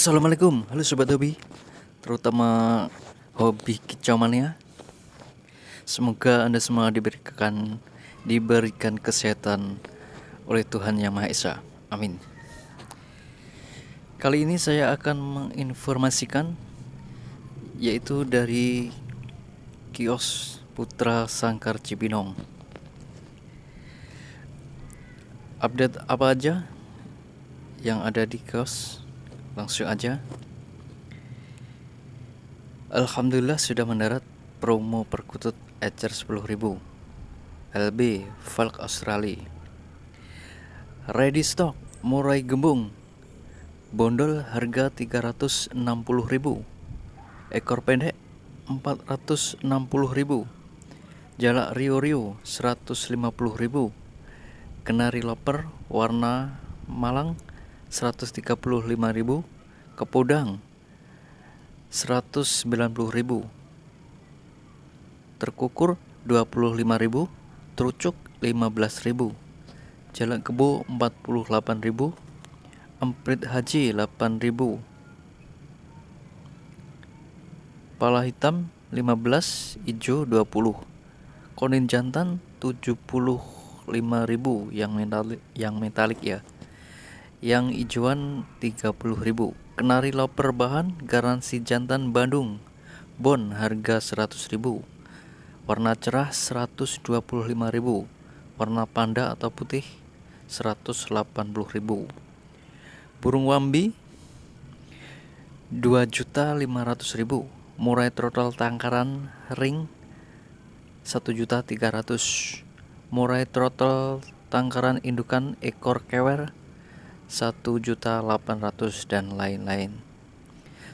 Assalamualaikum, halo sobat hobi, terutama hobi kicau mania. Semoga anda semua diberikan diberikan kesehatan oleh Tuhan Yang Maha Esa. Amin. Kali ini saya akan menginformasikan yaitu dari kios Putra Sangkar Cibinong. Update apa aja yang ada di kios langsung aja Alhamdulillah sudah mendarat promo perkutut Acer 10.000 LB Falk Australia Ready stock murai gembung Bondol harga 360.000 Ekor pendek 460.000 jala Rio Rio 150.000 Kenari Loper warna Malang 135.000, Kepudang 190.000, Terkukur 25.000, 15 15.000, Jalan 48 48.000, Emprit Haji 8.000, Pala hitam 15, hijau 20. Konin jantan 75.000 yang metalik yang metalik ya yang ijuan 30.000 kenari loper bahan garansi jantan Bandung bon harga 100.000 warna cerah 125.000 warna panda atau putih 180.000 burung wambi 2.500.000 murai trotol tangkaran ring 1.300 murai trotol tangkaran indukan ekor kewer juta ratus dan lain-lain.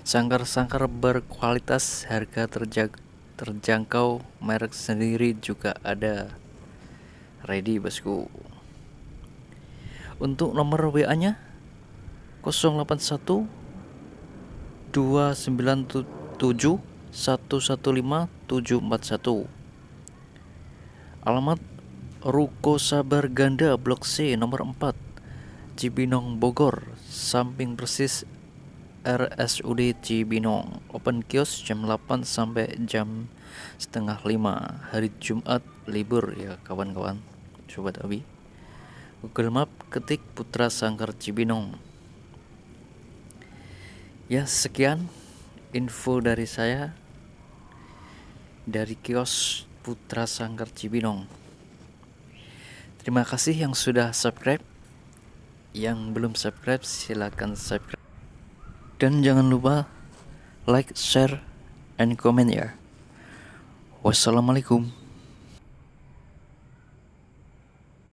Sangkar-sangkar berkualitas harga terjag terjangkau merek sendiri juga ada. Ready bosku. Untuk nomor WA-nya 081 297 115 741. Alamat Ruko Sabar Ganda Blok C nomor 4 Cibinong Bogor, samping persis RSUD Cibinong. Open kios jam 8 sampai jam setengah 5 hari Jumat libur ya kawan-kawan. Sobat Abi. Google Map ketik Putra Sangkar Cibinong. Ya, sekian info dari saya dari kios Putra Sangkar Cibinong. Terima kasih yang sudah subscribe yang belum subscribe silahkan subscribe dan jangan lupa like share and comment ya wassalamualaikum